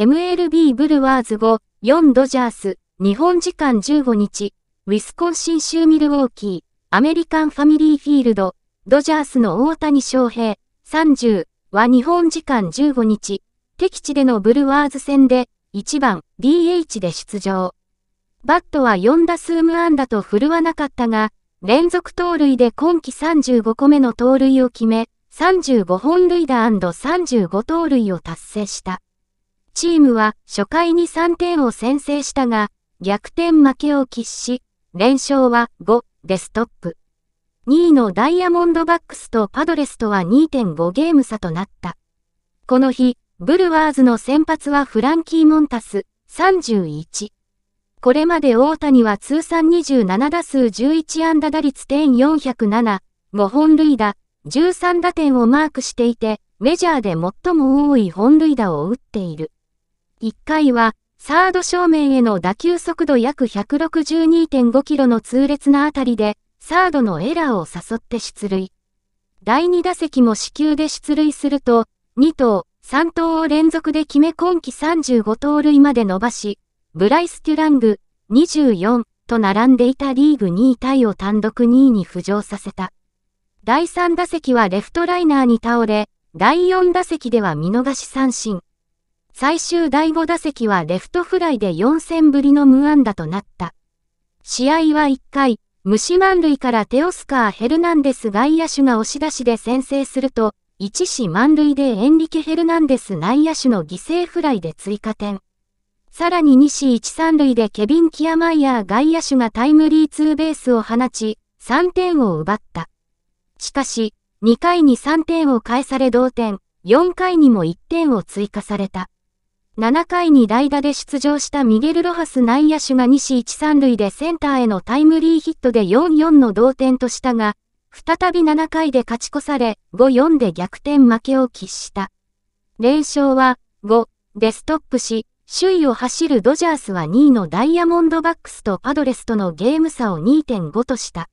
MLB ブルワーズ5、4ドジャース、日本時間15日、ウィスコンシン州ミルウォーキー、アメリカンファミリーフィールド、ドジャースの大谷翔平、30は日本時間15日、敵地でのブルワーズ戦で、1番 DH で出場。バットは4打数無安打と振るわなかったが、連続盗塁で今季35個目の盗塁を決め、35本塁打 &35 盗塁を達成した。チームは初回に3点を先制したが、逆転負けを喫し、連勝は5でストップ。2位のダイヤモンドバックスとパドレスとは2.5ゲーム差となった。この日、ブルワーズの先発はフランキー・モンタス、31。これまで大谷は通算27打数11安打打率点407、5本塁打、13打点をマークしていて、メジャーで最も多い本塁打を打っている。1回は、サード正面への打球速度約162.5キロの痛烈な当たりで、サードのエラーを誘って出塁。第2打席も死球で出塁すると、2投、3投を連続で決め今季35盗塁まで伸ばし、ブライス・テュラング、24と並んでいたリーグ2位タイを単独2位に浮上させた。第3打席はレフトライナーに倒れ、第4打席では見逃し三振。最終第5打席はレフトフライで4戦ぶりの無安打となった。試合は1回、無視満塁からテオスカー・ヘルナンデス外野手が押し出しで先制すると、1死満塁でエンリケ・ヘルナンデス内野手の犠牲フライで追加点。さらに2死1三塁でケビン・キアマイヤー外野手がタイムリーツーベースを放ち、3点を奪った。しかし、2回に3点を返され同点、4回にも1点を追加された。7回に代打で出場したミゲル・ロハス内野手が西一三塁でセンターへのタイムリーヒットで4-4の同点としたが、再び7回で勝ち越され、5-4で逆転負けを喫した。連勝は5でストップし、首位を走るドジャースは2位のダイヤモンドバックスとパドレスとのゲーム差を2.5とした。